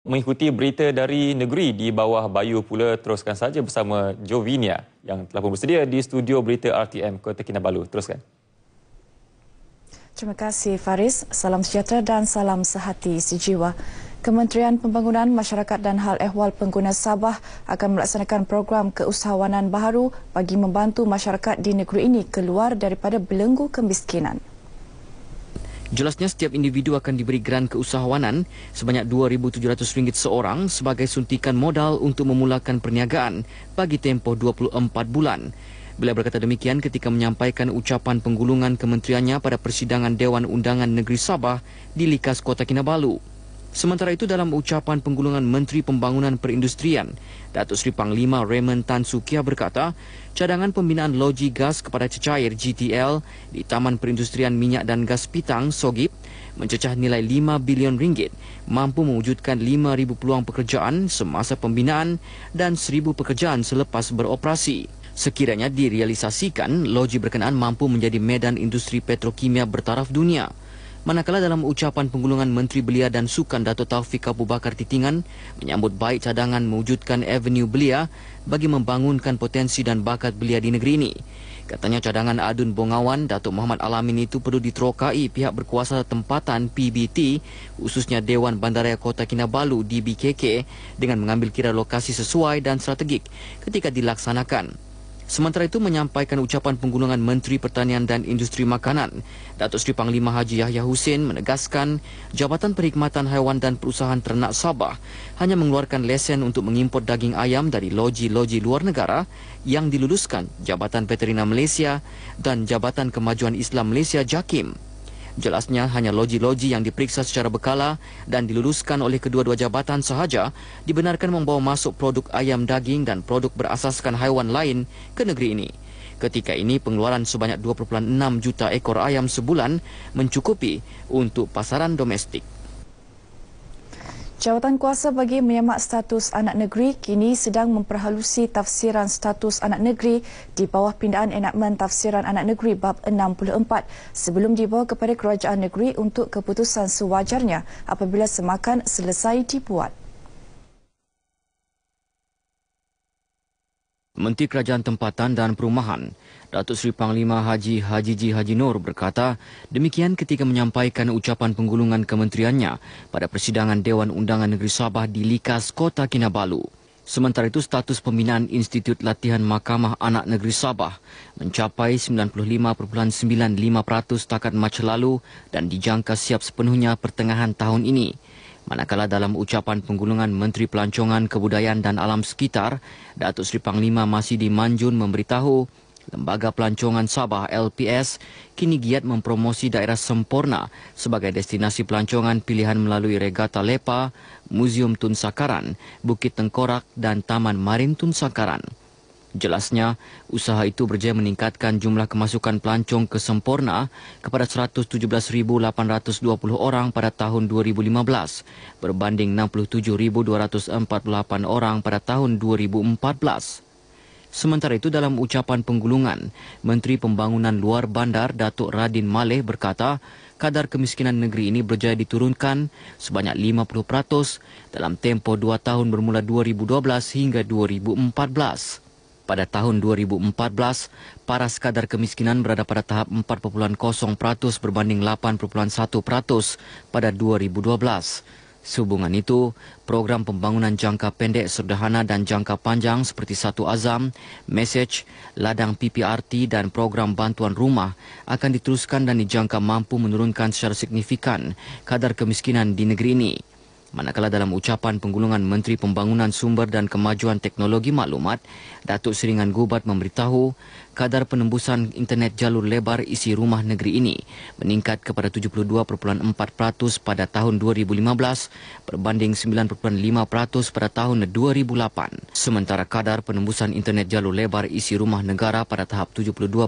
mengikuti berita dari negeri di bawah bayu pula teruskan saja bersama Jovinia yang telah pun bersedia di studio berita RTM Kota Kinabalu. Teruskan. Terima kasih Faris. Salam sejahtera dan salam sehati sejiwa. Kementerian Pembangunan Masyarakat dan Hal Ehwal Pengguna Sabah akan melaksanakan program keusahawanan baru bagi membantu masyarakat di negeri ini keluar daripada belenggu kemiskinan. Jelasnya setiap individu akan diberi geran keusahawanan sebanyak RM2,700 seorang sebagai suntikan modal untuk memulakan perniagaan bagi tempoh 24 bulan. Beliau berkata demikian ketika menyampaikan ucapan penggulungan kementeriannya pada persidangan Dewan Undangan Negeri Sabah di Likas Kota Kinabalu. Sementara itu dalam ucapan penggulungan Menteri Pembangunan Perindustrian, Datuk Seri Panglima Raymond Tan Sukia berkata, cadangan pembinaan loji gas kepada cecair GTL di Taman Perindustrian Minyak dan Gas Pitang, SOGIP, mencecah nilai 5 bilion ringgit, mampu mewujudkan 5,000 peluang pekerjaan semasa pembinaan dan 1,000 pekerjaan selepas beroperasi. Sekiranya direalisasikan, loji berkenaan mampu menjadi medan industri petrokimia bertaraf dunia. Manakala dalam ucapan penggulungan Menteri Belia dan Sukan Dato' Taufik Abu Bakar Titingan menyambut baik cadangan mewujudkan Avenue Belia bagi membangunkan potensi dan bakat belia di negeri ini. Katanya cadangan adun bongawan Datuk Muhammad Alamin itu perlu diterokai pihak berkuasa tempatan PBT khususnya Dewan Bandaraya Kota Kinabalu DBKK dengan mengambil kira lokasi sesuai dan strategik ketika dilaksanakan sementara itu menyampaikan ucapan penggunaan Menteri Pertanian dan Industri Makanan. Datuk Seri Panglima Haji Yahya Hussein menegaskan Jabatan Perkhidmatan Haiwan dan Perusahaan Ternak Sabah hanya mengeluarkan lesen untuk mengimport daging ayam dari loji-loji luar negara yang diluluskan Jabatan Veterina Malaysia dan Jabatan Kemajuan Islam Malaysia JAKIM. Jelasnya hanya loji-loji yang diperiksa secara berkala dan diluluskan oleh kedua-dua jabatan sahaja dibenarkan membawa masuk produk ayam daging dan produk berasaskan haiwan lain ke negeri ini. Ketika ini pengeluaran sebanyak 2.6 juta ekor ayam sebulan mencukupi untuk pasaran domestik. Jawatan kuasa bagi menyamak status anak negeri kini sedang memperhalusi tafsiran status anak negeri di bawah pindaan enakmen tafsiran anak negeri bab 64 sebelum dibawa kepada kerajaan negeri untuk keputusan sewajarnya apabila semakan selesai dibuat. Menteri Kerajaan Tempatan dan Perumahan Datuk Seri Panglima Haji Haji Ji Haji Nur berkata demikian ketika menyampaikan ucapan penggulungan kementeriannya pada persidangan Dewan Undangan Negeri Sabah di Likas, Kota Kinabalu. Sementara itu, status pembinaan Institut Latihan Mahkamah Anak Negeri Sabah mencapai 95.95% takat Mac lalu dan dijangka siap sepenuhnya pertengahan tahun ini. Manakala dalam ucapan penggulungan Menteri Pelancongan Kebudayaan dan Alam Sekitar, Datuk Sri Panglima masih dimanjun memberitahu Lembaga Pelancongan Sabah LPS kini giat mempromosi daerah Semporna sebagai destinasi pelancongan pilihan melalui Regata Lepa, Museum Tun Sakaran, Bukit Tengkorak dan Taman Marin Tun Sakaran. Jelasnya, usaha itu berjaya meningkatkan jumlah kemasukan pelancong ke Semporna kepada 117,820 orang pada tahun 2015 berbanding 67,248 orang pada tahun 2014. Sementara itu dalam ucapan penggulungan, Menteri Pembangunan Luar Bandar Datuk Radin Maleh berkata, kadar kemiskinan negeri ini berjaya diturunkan sebanyak 50% dalam tempoh dua tahun bermula 2012 hingga 2014. Pada tahun 2014, paras kadar kemiskinan berada pada tahap 4.0% berbanding 8.1% pada 2012. Sehubungan itu, program pembangunan jangka pendek sederhana dan jangka panjang seperti Satu Azam, Message, Ladang PPRT dan program bantuan rumah akan diteruskan dan dijangka mampu menurunkan secara signifikan kadar kemiskinan di negeri ini. Manakala dalam ucapan penggulungan Menteri Pembangunan Sumber dan Kemajuan Teknologi Maklumat, Datuk Seringan Gubat memberitahu kadar penembusan internet jalur lebar isi rumah negeri ini meningkat kepada 72.4% pada tahun 2015 berbanding 9.5% pada tahun 2008. Sementara kadar penembusan internet jalur lebar isi rumah negara pada tahap 72.2%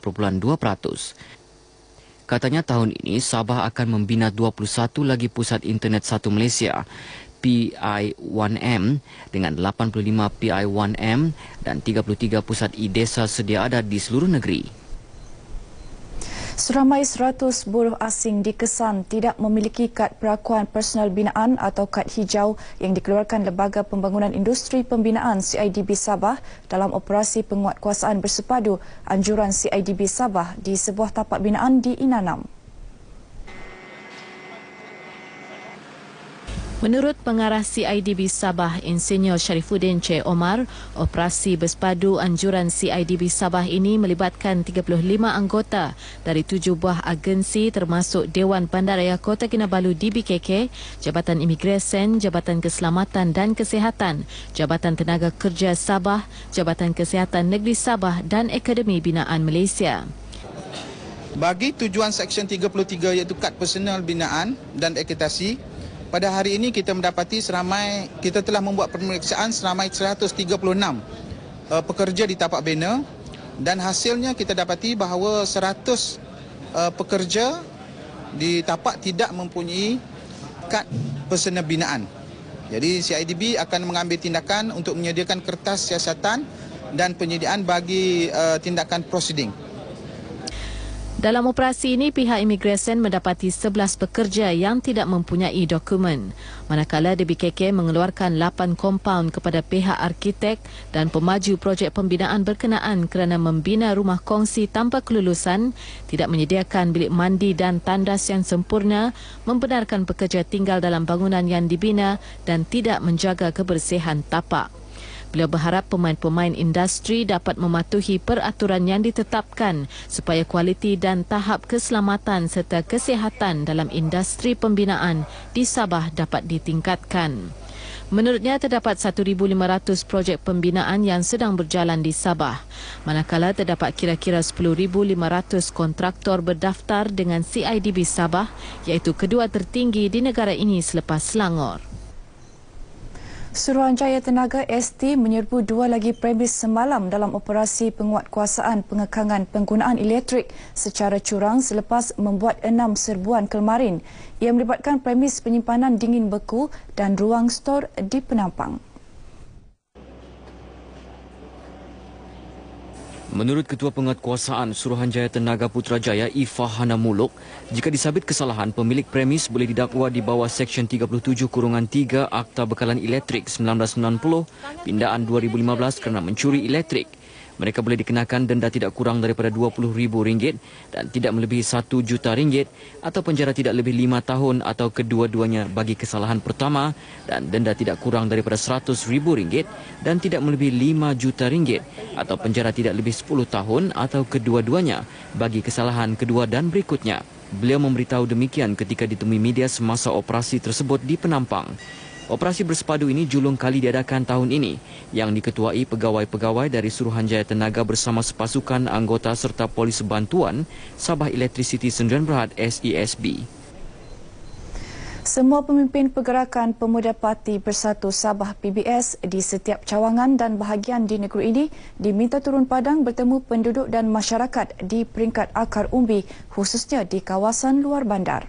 katanya tahun ini Sabah akan membina 21 lagi pusat internet satu Malaysia PI1M dengan 85 PI1M dan 33 pusat e-desa sedia ada di seluruh negeri. Seramai 100 buruh asing dikesan tidak memiliki kad perakuan personal binaan atau kad hijau yang dikeluarkan Lembaga Pembangunan Industri Pembinaan CIDB Sabah dalam operasi penguatkuasaan bersepadu anjuran CIDB Sabah di sebuah tapak binaan di Inanam. Menurut pengarah CIDB Sabah Insinyur Sharifuddin C. Omar, operasi bespadu anjuran CIDB Sabah ini melibatkan 35 anggota dari tujuh buah agensi termasuk Dewan Bandaraya Kota Kinabalu DBKK, Jabatan Imigresen, Jabatan Keselamatan dan Kesehatan, Jabatan Tenaga Kerja Sabah, Jabatan Kesehatan Negeri Sabah dan Akademi Binaan Malaysia. Bagi tujuan Seksyen 33 iaitu kad personal binaan dan ekitasi, pada hari ini kita mendapati seramai kita telah membuat pemeriksaan seramai 136 eh, pekerja di tapak bina dan hasilnya kita dapati bahawa 100 eh, pekerja di tapak tidak mempunyai kad personal binaan. Jadi CIDB akan mengambil tindakan untuk menyediakan kertas siasatan dan penyediaan bagi eh, tindakan proceeding. Dalam operasi ini, pihak imigresen mendapati 11 pekerja yang tidak mempunyai dokumen. Manakala DBKK mengeluarkan 8 kompaun kepada pihak arkitek dan pemaju projek pembinaan berkenaan kerana membina rumah kongsi tanpa kelulusan, tidak menyediakan bilik mandi dan tandas yang sempurna, membenarkan pekerja tinggal dalam bangunan yang dibina dan tidak menjaga kebersihan tapak. Beliau berharap pemain-pemain industri dapat mematuhi peraturan yang ditetapkan supaya kualiti dan tahap keselamatan serta kesihatan dalam industri pembinaan di Sabah dapat ditingkatkan. Menurutnya terdapat 1,500 projek pembinaan yang sedang berjalan di Sabah. Manakala terdapat kira-kira 10,500 kontraktor berdaftar dengan CIDB Sabah iaitu kedua tertinggi di negara ini selepas Selangor. Suruhanjaya Tenaga ST menyerbu dua lagi premis semalam dalam operasi penguatkuasaan pengekangan penggunaan elektrik secara curang selepas membuat enam serbuan kemarin. Ia melibatkan premis penyimpanan dingin beku dan ruang stor di penampang. Menurut Ketua Penguatkuasaan Suruhanjaya Tenaga Putrajaya Ifah Hana Muluk, jika disabit kesalahan, pemilik premis boleh didakwa di bawah Seksyen 37 Kurungan 3 Akta Bekalan Elektrik 1990 Pindaan 2015 kerana mencuri elektrik mereka boleh dikenakan denda tidak kurang daripada RM20,000 dan tidak melebihi RM1 juta atau penjara tidak lebih 5 tahun atau kedua-duanya bagi kesalahan pertama dan denda tidak kurang daripada RM100,000 dan tidak melebihi RM5 juta atau penjara tidak lebih 10 tahun atau kedua-duanya bagi kesalahan kedua dan berikutnya. Beliau memberitahu demikian ketika ditemui media semasa operasi tersebut di Penampang. Operasi bersepadu ini julung kali diadakan tahun ini yang diketuai pegawai-pegawai dari Suruhanjaya Tenaga bersama sepasukan anggota serta polis bantuan Sabah Electricity Sdn Berhad SESB. Semua pemimpin pergerakan Pemuda Parti Bersatu Sabah PBS di setiap cawangan dan bahagian di negeri ini diminta turun padang bertemu penduduk dan masyarakat di peringkat akar umbi khususnya di kawasan luar bandar.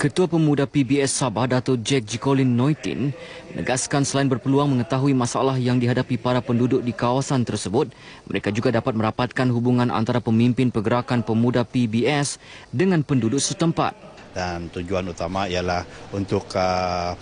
Ketua Pemuda PBS Sabah, Dato' Jack Jikolin Noitin menegaskan selain berpeluang mengetahui masalah yang dihadapi para penduduk di kawasan tersebut, mereka juga dapat merapatkan hubungan antara pemimpin pergerakan pemuda PBS dengan penduduk setempat. Dan tujuan utama ialah untuk uh,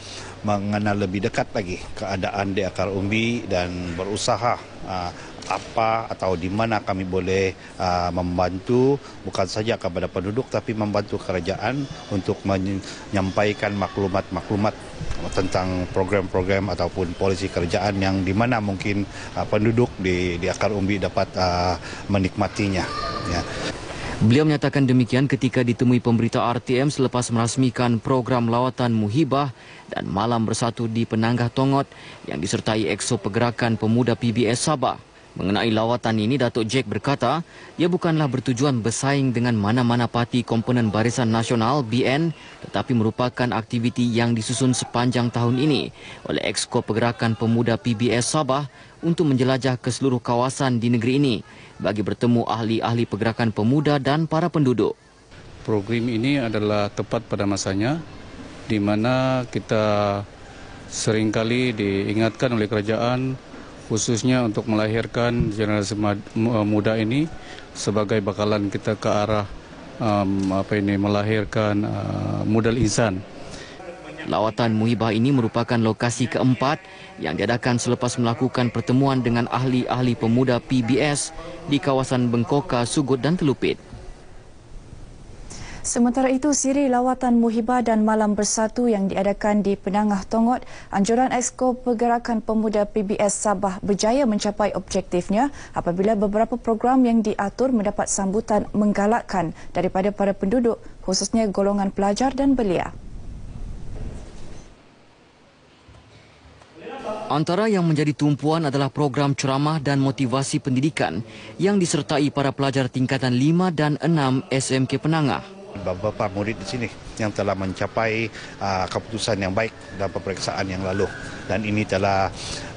mengenal lebih dekat lagi keadaan di akar umbi dan berusaha uh, apa atau di mana kami boleh uh, membantu bukan saja kepada penduduk tapi membantu kerajaan untuk menyampaikan maklumat-maklumat tentang program-program ataupun polisi kerajaan yang di mana mungkin uh, penduduk di, di Akar Umbi dapat uh, menikmatinya. Ya. Beliau menyatakan demikian ketika ditemui pemberita RTM selepas merasmikan program lawatan Muhibah dan Malam Bersatu di Penanggah Tongot yang disertai Exo Pergerakan Pemuda PBS Sabah. Mengenai lawatan ini, Datuk Jack berkata, ia bukanlah bertujuan bersaing dengan mana-mana parti komponen Barisan Nasional, BN, tetapi merupakan aktiviti yang disusun sepanjang tahun ini oleh Exco Pergerakan Pemuda PBS Sabah untuk menjelajah ke seluruh kawasan di negeri ini bagi bertemu ahli-ahli pergerakan pemuda dan para penduduk. Program ini adalah tepat pada masanya di mana kita seringkali diingatkan oleh kerajaan khususnya untuk melahirkan generasi eh, muda ini sebagai bakalan kita ke arah um, apa ini melahirkan uh, eh, modal insan. Lawatan Muhibah ini merupakan lokasi keempat yang diadakan selepas melakukan pertemuan dengan ahli-ahli pemuda PBS di kawasan Bengkoka, Sugut dan Telupit. Sementara itu, siri lawatan muhibah dan malam bersatu yang diadakan di Penangah Tongot, anjuran Exco Pergerakan Pemuda PBS Sabah berjaya mencapai objektifnya apabila beberapa program yang diatur mendapat sambutan menggalakkan daripada para penduduk, khususnya golongan pelajar dan belia. Antara yang menjadi tumpuan adalah program ceramah dan motivasi pendidikan yang disertai para pelajar tingkatan 5 dan 6 SMK Penangah beberapa murid di sini yang telah mencapai uh, keputusan yang baik dalam peperiksaan yang lalu dan ini telah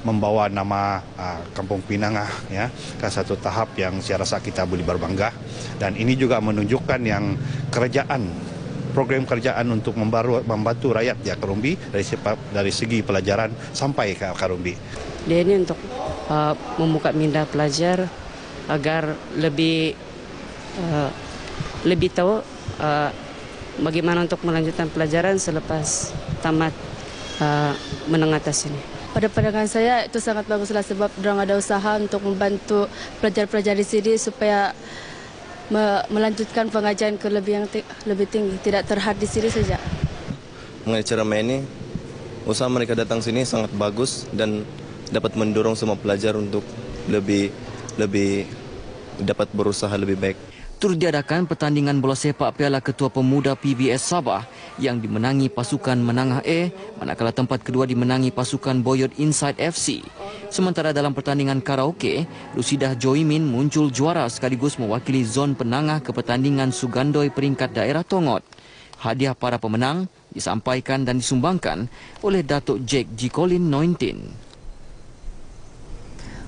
membawa nama uh, Kampung Pinangah ya ke satu tahap yang saya rasa kita boleh berbangga dan ini juga menunjukkan yang kerajaan program kerjaan untuk membaru, membantu rakyat di Karumbi dari dari segi pelajaran sampai ke Karumbi. Dia ini untuk uh, membuka minda pelajar agar lebih uh, lebih tahu uh, bagaimana untuk melanjutkan pelajaran selepas tamat uh, menengah atas ini. Pada pandangan saya itu sangat baguslah sebab orang ada usaha untuk membantu pelajar-pelajar di sini supaya me melanjutkan pengajian ke lebih yang lebih tinggi, tidak terhad di sini saja. Mengenai ceramah ini, usaha mereka datang sini sangat bagus dan dapat mendorong semua pelajar untuk lebih lebih dapat berusaha lebih baik. turut diadakan pertandingan bola sepak Piala Ketua Pemuda PBS Sabah yang dimenangi pasukan Menangah A manakala tempat kedua dimenangi pasukan Boyot Inside FC. Sementara dalam pertandingan karaoke, Rusidah Joimin muncul juara sekaligus mewakili zon penangah ke pertandingan Sugandoi peringkat daerah Tongot. Hadiah para pemenang disampaikan dan disumbangkan oleh Datuk Jake G. Colin 19.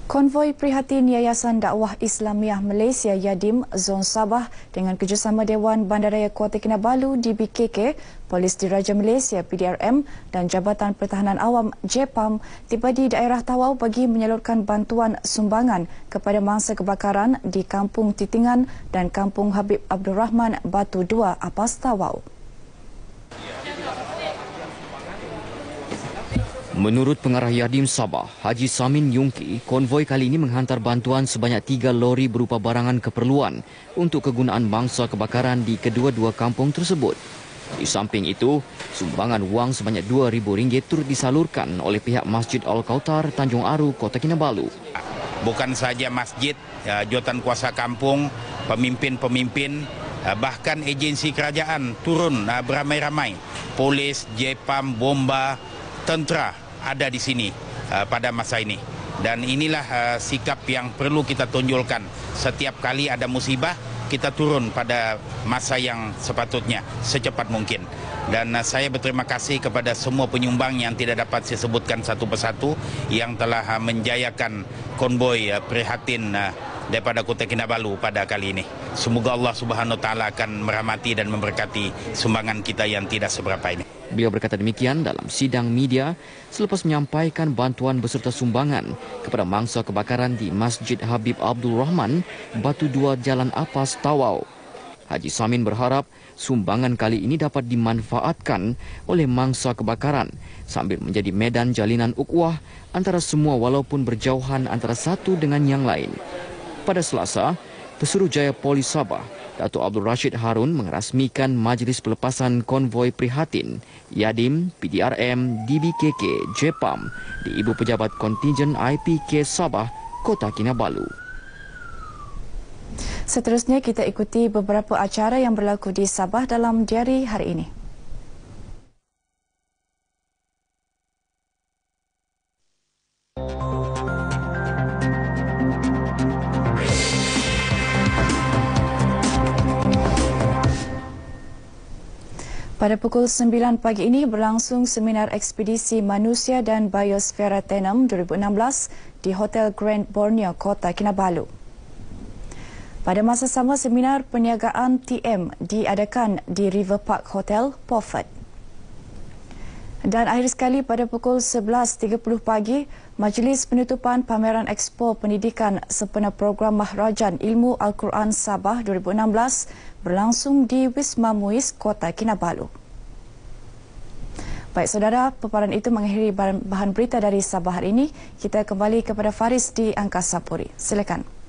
Konvoi Prihatin Yayasan Dakwah Islamiah Malaysia Yadim Zon Sabah dengan kerjasama Dewan Bandaraya Kuala Kinabalu DBKK, Polis Diraja Malaysia PDRM dan Jabatan Pertahanan Awam (Jepam) tiba di daerah Tawau bagi menyalurkan bantuan sumbangan kepada mangsa kebakaran di Kampung Titingan dan Kampung Habib Abdul Rahman Batu 2 Apas Tawau. Menurut pengarah Yadim Sabah, Haji Samin Yungki, konvoi kali ini menghantar bantuan sebanyak tiga lori berupa barangan keperluan untuk kegunaan mangsa kebakaran di kedua-dua kampung tersebut. Di samping itu, sumbangan wang sebanyak rm ringgit turut disalurkan oleh pihak Masjid Al-Kautar, Tanjung Aru, Kota Kinabalu. Bukan saja masjid, ya, kuasa kampung, pemimpin-pemimpin, ya, bahkan agensi kerajaan turun ya, beramai-ramai. Polis, JPAM, bomba, tentera ada di sini uh, pada masa ini. Dan inilah uh, sikap yang perlu kita tunjukkan setiap kali ada musibah kita turun pada masa yang sepatutnya secepat mungkin. Dan uh, saya berterima kasih kepada semua penyumbang yang tidak dapat saya sebutkan satu persatu yang telah menjayakan konvoi prihatin daripada Kota Kinabalu pada kali ini. Semoga Allah Subhanahu taala akan meramati dan memberkati sumbangan kita yang tidak seberapa ini. Beliau berkata demikian dalam sidang media selepas menyampaikan bantuan beserta sumbangan kepada mangsa kebakaran di Masjid Habib Abdul Rahman, Batu Dua Jalan Apas, Tawau. Haji Samin berharap sumbangan kali ini dapat dimanfaatkan oleh mangsa kebakaran sambil menjadi medan jalinan ukwah antara semua walaupun berjauhan antara satu dengan yang lain. Pada Selasa, Pesuruhjaya Polis Sabah, Dato' Abdul Rashid Harun mengerasmikan Majlis Pelepasan Konvoi Prihatin, YADIM, PDRM, DBKK, Jepam di Ibu Pejabat Kontingen IPK Sabah, Kota Kinabalu. Seterusnya kita ikuti beberapa acara yang berlaku di Sabah dalam diari hari ini. Pada pukul 9 pagi ini berlangsung seminar ekspedisi manusia dan biosfera Tenem 2016 di Hotel Grand Borneo, Kota Kinabalu. Pada masa sama seminar peniagaan TM diadakan di River Park Hotel, Pofford. Dan akhir sekali pada pukul 11.30 pagi, Majlis Penutupan Pameran Ekspo Pendidikan Sempena Program Mahrajan Ilmu Al-Quran Sabah 2016 berlangsung di Wisma Muiz, Kota Kinabalu. Baik saudara, peparan itu mengakhiri bahan berita dari Sabah hari ini. Kita kembali kepada Faris di Angkasa Puri. Silakan.